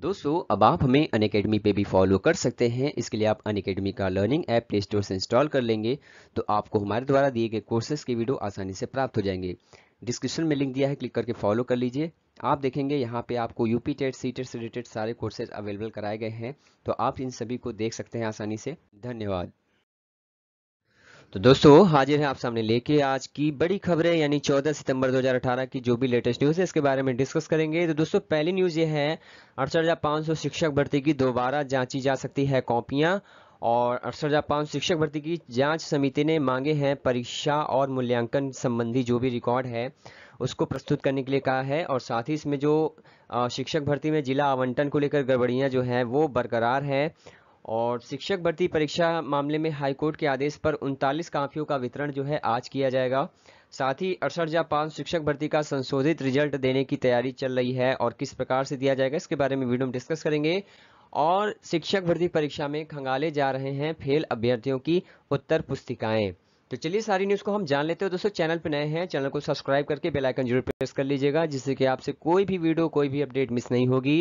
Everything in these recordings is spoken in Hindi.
दोस्तों अब आप हमें अन अकेडमी पर भी फॉलो कर सकते हैं इसके लिए आप अन अकेडमी का लर्निंग ऐप प्ले स्टोर से इंस्टॉल कर लेंगे तो आपको हमारे द्वारा दिए गए कोर्सेज के वीडियो आसानी से प्राप्त हो जाएंगे डिस्क्रिप्शन में लिंक दिया है क्लिक करके फॉलो कर लीजिए आप देखेंगे यहाँ पे आपको यूपी टेट सी टेट से रिलेटेड सारे कोर्सेज अवेलेबल कराए गए हैं तो आप इन सभी को देख सकते हैं आसानी से धन्यवाद तो दोस्तों हाजिर है आप सामने लेके आज की बड़ी खबरें यानी 14 सितंबर 2018 की जो भी लेटेस्ट न्यूज़ है इसके बारे में डिस्कस करेंगे तो दोस्तों पहली न्यूज़ ये है अड़सठ शिक्षक भर्ती की दोबारा जांची जा सकती है कॉपियाँ और अड़सठ शिक्षक भर्ती की जांच समिति ने मांगे हैं परीक्षा और मूल्यांकन संबंधी जो भी रिकॉर्ड है उसको प्रस्तुत करने के लिए कहा है और साथ ही इसमें जो शिक्षक भर्ती में जिला आवंटन को लेकर गड़बड़ियाँ जो हैं वो बरकरार हैं और शिक्षक भर्ती परीक्षा मामले में हाईकोर्ट के आदेश पर उनतालीस कापियों का वितरण जो है आज किया जाएगा साथ ही अड़सठ या पाँच शिक्षक भर्ती का संशोधित रिजल्ट देने की तैयारी चल रही है और किस प्रकार से दिया जाएगा इसके बारे में वीडियो में डिस्कस करेंगे और शिक्षक भर्ती परीक्षा में खंगाले जा रहे हैं फेल अभ्यर्थियों की उत्तर पुस्तिकाएं तो चलिए सारी न्यूज़ को हम जान लेते हैं दोस्तों चैनल पर नए हैं चैनल को सब्सक्राइब करके बेल आइकन जरूर प्रेस कर लीजिएगा जिससे कि आपसे कोई भी वीडियो कोई भी अपडेट मिस नहीं होगी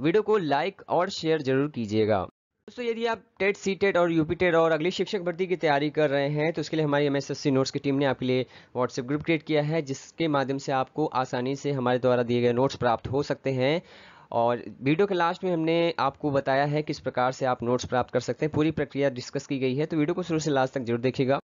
वीडियो को लाइक और शेयर जरूर कीजिएगा दोस्तों यदि आप टेट सी टेट और यूपी टेट और अगली शिक्षक भर्ती की तैयारी कर रहे हैं तो उसके लिए हमारी एम एस नोट्स की टीम ने आपके लिए व्हाट्सएप ग्रुप क्रिएट किया है जिसके माध्यम से आपको आसानी से हमारे द्वारा दिए गए नोट्स प्राप्त हो सकते हैं और वीडियो के लास्ट में हमने आपको बताया है किस प्रकार से आप नोट्स प्राप्त कर सकते हैं पूरी प्रक्रिया डिस्कस की गई है तो वीडियो को शुरू से लास्ट तक जरूर देखिएगा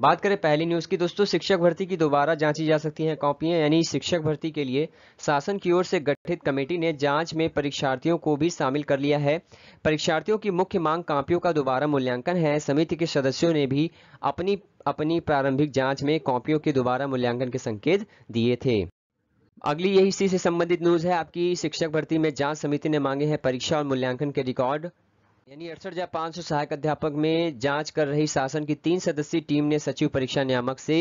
बात करें पहली न्यूज़ की दोस्तों शिक्षक भर्ती की दोबारा जांची जा सकती हैं कॉपियां यानी शिक्षक भर्ती के लिए शासन की ओर से गठित कमेटी ने जांच में परीक्षार्थियों को भी शामिल कर लिया है परीक्षार्थियों की मुख्य मांग कॉपियों का दोबारा मूल्यांकन है समिति के सदस्यों ने भी अपनी अपनी प्रारंभिक जाँच में कॉपियों के दोबारा मूल्यांकन के संकेत दिए थे अगली यही इसी से संबंधित न्यूज है आपकी शिक्षक भर्ती में जांच समिति ने मांगे हैं परीक्षा और मूल्यांकन के रिकॉर्ड यानी अड़सठ हजार पांच सौ सहायक अध्यापक में जांच कर रही शासन की तीन सदस्यीय टीम ने सचिव परीक्षा नियामक से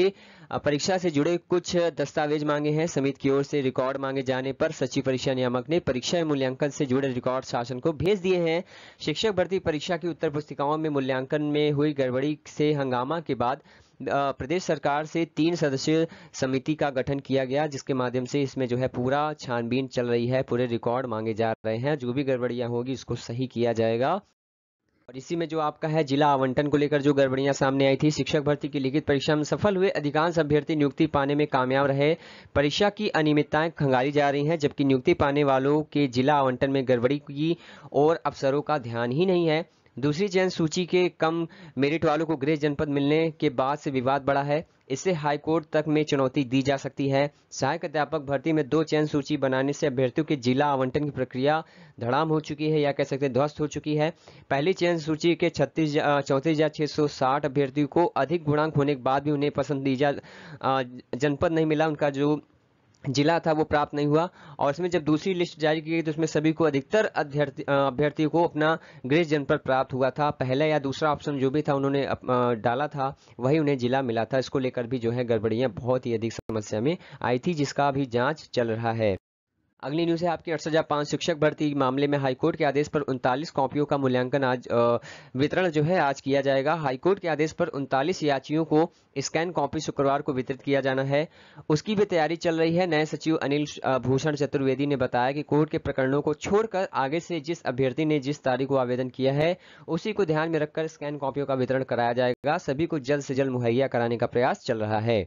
परीक्षा से जुड़े कुछ दस्तावेज मांगे हैं समिति की ओर से रिकॉर्ड मांगे जाने पर सचिव परीक्षा नियामक ने परीक्षा मूल्यांकन से जुड़े रिकॉर्ड शासन को भेज दिए हैं शिक्षक भर्ती परीक्षा की उत्तर पुस्तिकाओं में मूल्यांकन में हुई गड़बड़ी से हंगामा के बाद प्रदेश सरकार से तीन सदस्यीय समिति का गठन किया गया जिसके माध्यम से इसमें जो है पूरा छानबीन चल रही है पूरे रिकॉर्ड मांगे जा रहे हैं जो भी गड़बड़ियां होगी उसको सही किया जाएगा और इसी में जो आपका है जिला आवंटन को लेकर जो गड़बड़ियां सामने आई थी शिक्षक भर्ती की लिखित परीक्षा में सफल हुए अधिकांश अभ्यर्थी नियुक्ति पाने में कामयाब रहे परीक्षा की अनियमितताएं खंगाली जा रही हैं जबकि नियुक्ति पाने वालों के जिला आवंटन में गड़बड़ी की और अफसरों का ध्यान ही नहीं है दूसरी चयन सूची के कम मेरिट वालों को गृह जनपद मिलने के बाद से विवाद बढ़ा है इससे हाईकोर्ट तक में चुनौती दी जा सकती है सहायक अध्यापक भर्ती में दो चयन सूची बनाने से अभ्यर्थियों के जिला आवंटन की प्रक्रिया धड़ाम हो चुकी है या कह सकते हैं ध्वस्त हो चुकी है पहली चयन सूची के छत्तीस चौंतीस हजार छः सौ साठ अभ्यर्थियों को अधिक गुणांक होने के बाद भी उन्हें पसंदीदा जनपद नहीं मिला उनका जो जिला था वो प्राप्त नहीं हुआ और इसमें जब दूसरी लिस्ट जारी की गई तो उसमें सभी को अधिकतर अभ्यर्थी अभ्यर्थियों को अपना गृह जनपद प्राप्त हुआ था पहला या दूसरा ऑप्शन जो भी था उन्होंने डाला था वही उन्हें जिला मिला था इसको लेकर भी जो है गड़बड़ियां बहुत ही अधिक समस्या में आई थी जिसका अभी जांच चल रहा है अगली न्यूज़ है आपकी अड़सठ हज़ार पांच शिक्षक भर्ती मामले में हाईकोर्ट के आदेश पर उनतालीस कॉपियों का मूल्यांकन आज वितरण जो है आज किया जाएगा हाईकोर्ट के आदेश पर उनतालीस याचियों को स्कैन कॉपी शुक्रवार को वितरित किया जाना है उसकी भी तैयारी चल रही है नए सचिव अनिल भूषण चतुर्वेदी ने बताया कि कोर्ट के प्रकरणों को छोड़कर आगे से जिस अभ्यर्थी ने जिस तारीख को आवेदन किया है उसी को ध्यान में रखकर स्कैन कॉपियों का वितरण कराया जाएगा सभी को जल्द से जल्द मुहैया कराने का प्रयास चल रहा है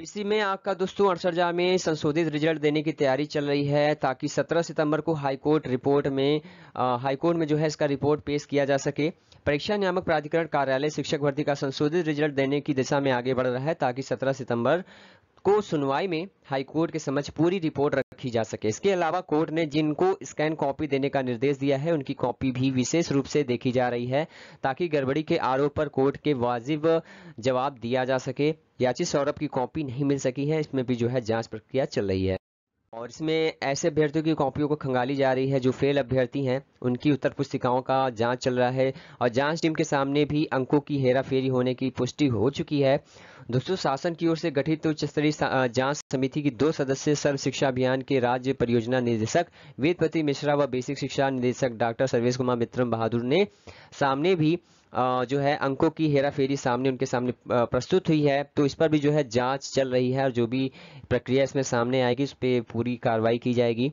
इसी में आपका दोस्तों अड़सठ में संशोधित रिजल्ट देने की तैयारी चल रही है ताकि 17 सितंबर को हाईकोर्ट रिपोर्ट में हाईकोर्ट में जो है इसका रिपोर्ट पेश किया जा सके परीक्षा नियामक प्राधिकरण कार्यालय शिक्षक भर्ती का संशोधित रिजल्ट देने की दिशा में आगे बढ़ रहा है ताकि 17 सितंबर को सुनवाई में हाईकोर्ट के समक्ष पूरी रिपोर्ट रखी जा सके इसके अलावा कोर्ट ने जिनको स्कैन कॉपी देने का निर्देश दिया है उनकी कॉपी भी विशेष रूप से देखी जा रही है ताकि गड़बड़ी के आरोप पर कोर्ट के वाजिब जवाब दिया जा सके याची सौरभ की कॉपी नहीं मिल सकी है इसमें भी जो है जांच प्रक्रिया चल रही है और इसमें ऐसे अभ्यर्थियों की कॉपियों को खंगाली जा रही है जो फेल अभ्यर्थी हैं उनकी उत्तर पुस्तिकाओं का जांच चल रहा है और जांच टीम के सामने भी अंकों की हेराफेरी होने की पुष्टि हो चुकी है दोस्तों शासन की ओर से गठित उच्च स्तरीय जांच समिति की दो सदस्य सर्व शिक्षा अभियान के राज्य परियोजना निदेशक वेदपति मिश्रा व बेसिक शिक्षा निदेशक डॉक्टर सर्वेश कुमार मित्रम बहादुर ने सामने भी जो है अंकों की हेरा फेरी सामने उनके सामने प्रस्तुत हुई है तो इस पर भी जो है जांच चल रही है और जो भी प्रक्रिया इसमें सामने आएगी उस पर पूरी कार्रवाई की जाएगी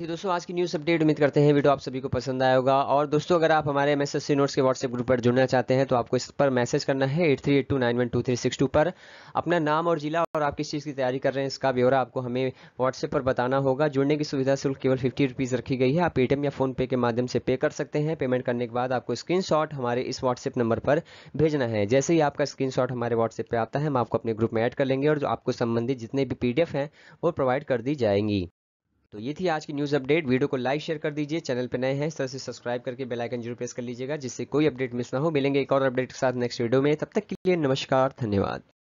थी दोस्तों आज की न्यूज़ अपडेट उम्मीद करते हैं वीडियो आप सभी को पसंद आया होगा और दोस्तों अगर आप हमारे एम एस नोट्स के व्हाट्सएप ग्रुप पर जुड़ना चाहते हैं तो आपको इस पर मैसेज करना है eight three eight two nine one two three six two पर अपना नाम और जिला और आप किस चीज़ की तैयारी कर रहे हैं इसका ब्यौरा आपको हमें व्हाट्सएप पर बताना होगा जुड़ने की सुविधा शुल्क केवल फिफ्टी रुपीज़ रखी गई है आप पेटीएम या फोन पे के माध्यम से पे कर सकते हैं पेमेंट करने के बाद आपको स्क्रीन हमारे इस व्हाट्सएप नंबर पर भेजना है जैसे ही आपका स्क्रीन हमारे व्हाट्सएप पर आता है हम आपको अपने ग्रुप में एड कर लेंगे और जो आपको संबंधित जितने भी पी हैं वो प्रोवाइड कर दी जाएंगी तो ये थी आज की न्यूज़ अपडेट वीडियो को लाइक शेयर कर दीजिए चैनल पर नए हैं इस तरह से सब्सक्राइब करके बेल आइकन जरूर प्रेस कर लीजिएगा जिससे कोई अपडेट मिस ना हो मिलेंगे एक और अपडेट के साथ नेक्स्ट वीडियो में तब तक के लिए नमस्कार धन्यवाद